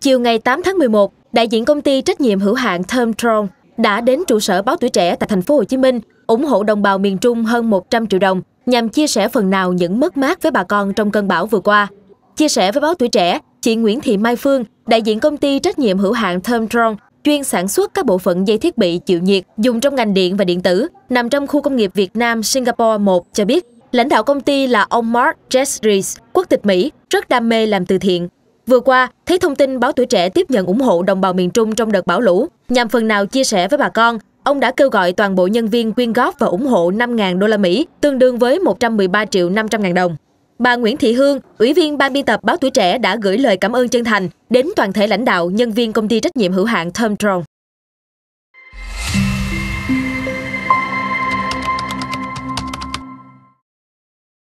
Chiều ngày 8 tháng 11, đại diện công ty trách nhiệm hữu hạn Thermtron đã đến trụ sở báo tuổi trẻ tại thành phố Hồ Chí Minh ủng hộ đồng bào miền Trung hơn 100 triệu đồng nhằm chia sẻ phần nào những mất mát với bà con trong cơn bão vừa qua. Chia sẻ với báo tuổi trẻ, chị Nguyễn Thị Mai Phương, đại diện công ty trách nhiệm hữu hạn Thermtron, chuyên sản xuất các bộ phận dây thiết bị chịu nhiệt dùng trong ngành điện và điện tử, nằm trong khu công nghiệp Việt Nam Singapore 1 cho biết, lãnh đạo công ty là ông Mark Jeffries, quốc tịch Mỹ, rất đam mê làm từ thiện Vừa qua, thấy thông tin báo tuổi trẻ tiếp nhận ủng hộ đồng bào miền Trung trong đợt bão lũ, nhằm phần nào chia sẻ với bà con, ông đã kêu gọi toàn bộ nhân viên quyên góp và ủng hộ 5.000 đô la Mỹ, tương đương với 113 triệu 500 ngàn đồng. Bà Nguyễn Thị Hương, Ủy viên Ban biên tập Báo Tuổi Trẻ đã gửi lời cảm ơn chân thành đến toàn thể lãnh đạo, nhân viên công ty trách nhiệm hữu hạn Thơm Drone.